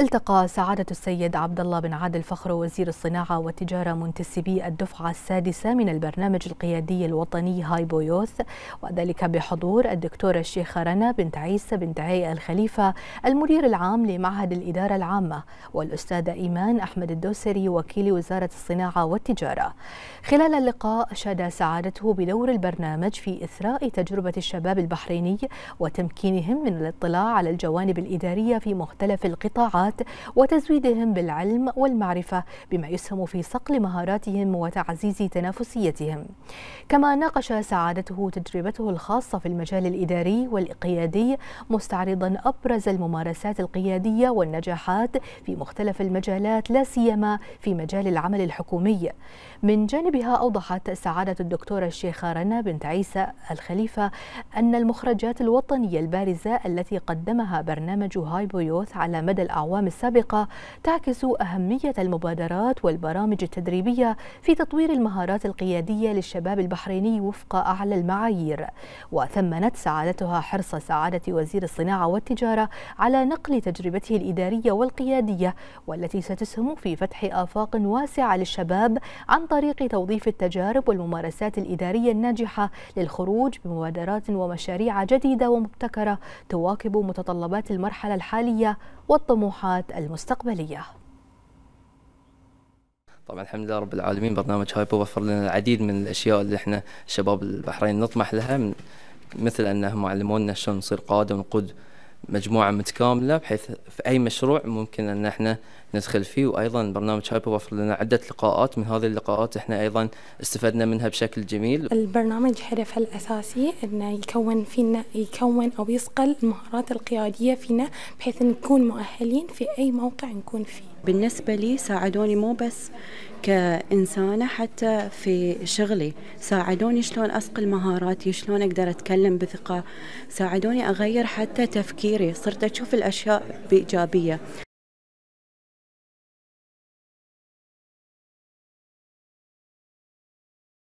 التقى سعادة السيد عبد الله بن عادل فخر وزير الصناعة والتجارة منتسبي الدفعة السادسة من البرنامج القيادي الوطني هاي يوث وذلك بحضور الدكتورة الشيخة رنا بنت عيسى بنت عي الخليفة المدير العام لمعهد الإدارة العامة والأستاذة إيمان أحمد الدوسري وكيل وزارة الصناعة والتجارة خلال اللقاء أشاد سعادته بدور البرنامج في إثراء تجربة الشباب البحريني وتمكينهم من الاطلاع على الجوانب الإدارية في مختلف القطاعات القطاعات وتزويدهم بالعلم والمعرفة بما يسهم في صقل مهاراتهم وتعزيز تنافسيتهم كما ناقش سعادته تجربته الخاصة في المجال الإداري والقيادي مستعرضا أبرز الممارسات القيادية والنجاحات في مختلف المجالات لا سيما في مجال العمل الحكومي من جانبها أوضحت سعادة الدكتورة الشيخة رنا بنت عيسى الخليفة أن المخرجات الوطنية البارزة التي قدمها برنامج هاي يوث على مدى الأعوام الأعوام السابقة تعكس أهمية المبادرات والبرامج التدريبية في تطوير المهارات القيادية للشباب البحريني وفق أعلى المعايير وثمنت سعادتها حرص سعادة وزير الصناعة والتجارة على نقل تجربته الإدارية والقيادية والتي ستسهم في فتح آفاق واسعة للشباب عن طريق توظيف التجارب والممارسات الإدارية الناجحة للخروج بمبادرات ومشاريع جديدة ومبتكرة تواكب متطلبات المرحلة الحالية والطموحات المستقبلية طبعا الحمد لله رب العالمين برنامج هايبو وفر لنا العديد من الاشياء اللي احنا شباب البحرين نطمح لها مثل انهم علمونا شلون نصير قاده ونقود مجموعة متكاملة بحيث في أي مشروع ممكن أن احنا ندخل فيه وأيضا برنامج هايبر وفر لنا عدة لقاءات من هذه اللقاءات احنا أيضا استفدنا منها بشكل جميل البرنامج هدفه الأساسي أنه يكون فينا يكون أو يصقل المهارات القيادية فينا بحيث نكون مؤهلين في أي موقع نكون فيه بالنسبة لي ساعدوني مو بس كإنسانة حتى في شغلي ساعدوني شلون أسقل مهاراتي شلون أقدر أتكلم بثقة ساعدوني أغير حتى تفكيري صرت أشوف الأشياء بإيجابية